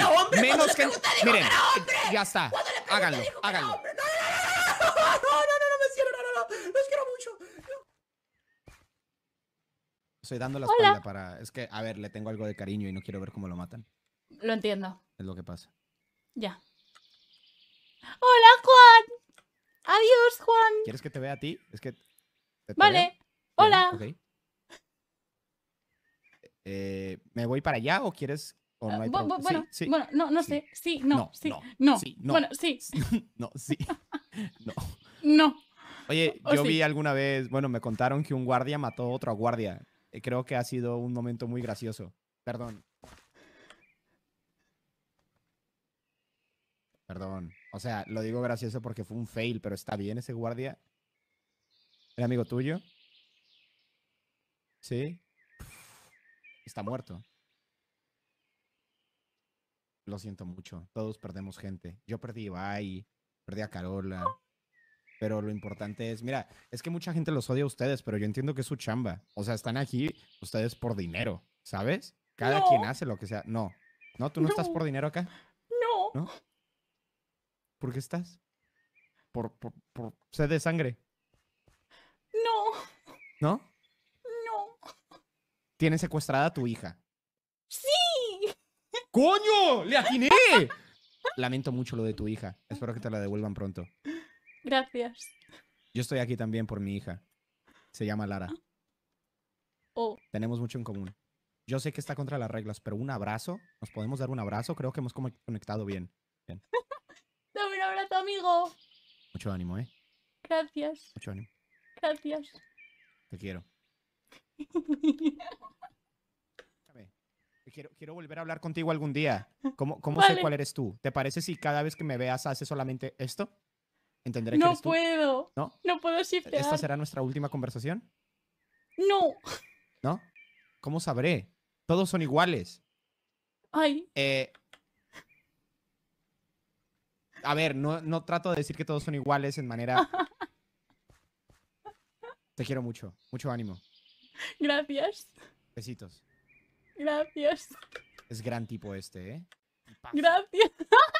hombre, menos que. miren, Ya está. háganlo, háganlo. No, no, no, no, me cierro, no, no, no, los quiero mucho. Estoy dando la espalda para. Es que, a ver, le tengo algo de cariño y no quiero ver cómo lo matan. Lo entiendo. Es lo que pasa. Ya. Hola, Juan. Adiós, Juan. ¿Quieres que te vea a ti? Es que. vale. Hola. ¿Me voy para allá o quieres Ah, bueno, bueno, no, no sé. Sí, no, sí, no, Bueno, sí. no, sí. No. no. Oye, yo vi alguna vez, bueno, me contaron que un guardia mató a otro guardia. Eh, creo que ha sido un momento muy gracioso. Perdón. Perdón. O sea, lo digo gracioso porque fue un fail, pero está bien ese guardia. el amigo tuyo? Sí. Está muerto. Lo siento mucho. Todos perdemos gente. Yo perdí a Ibai, perdí a Carola. Pero lo importante es, mira, es que mucha gente los odia a ustedes, pero yo entiendo que es su chamba. O sea, están aquí ustedes por dinero, ¿sabes? Cada quien hace lo que sea. No. No, tú no, estás por dinero acá. No. ¿No? ¿Por qué estás? Por, por, por sed de sangre. No. ¿No? No. Tienes secuestrada a tu hija. ¡Coño! ¡Le atiné! Lamento mucho lo de tu hija. Espero que te la devuelvan pronto. Gracias. Yo estoy aquí también por mi hija. Se llama Lara. Oh. Tenemos mucho en común. Yo sé que está contra las reglas, pero un abrazo. ¿Nos podemos dar un abrazo? Creo que hemos conectado bien. bien. Dame un abrazo, amigo. Mucho ánimo, ¿eh? Gracias. Mucho ánimo. Gracias. Te quiero. Quiero, volver a hablar contigo algún día. ¿Cómo, sé cuál eres tú? ¿Te parece si cada vez que me veas haces solamente esto? Entenderé no que No puedo. No, no puedo shiftear. ¿Esta será nuestra última conversación? No. ¿No? ¿Cómo sabré? Todos son iguales. Ay. Eh, a ver, no trato de decir que todos son iguales en manera... Te quiero mucho. Mucho ánimo. Gracias. Besitos. Gracias. Es gran tipo este, ¿eh? Gracias.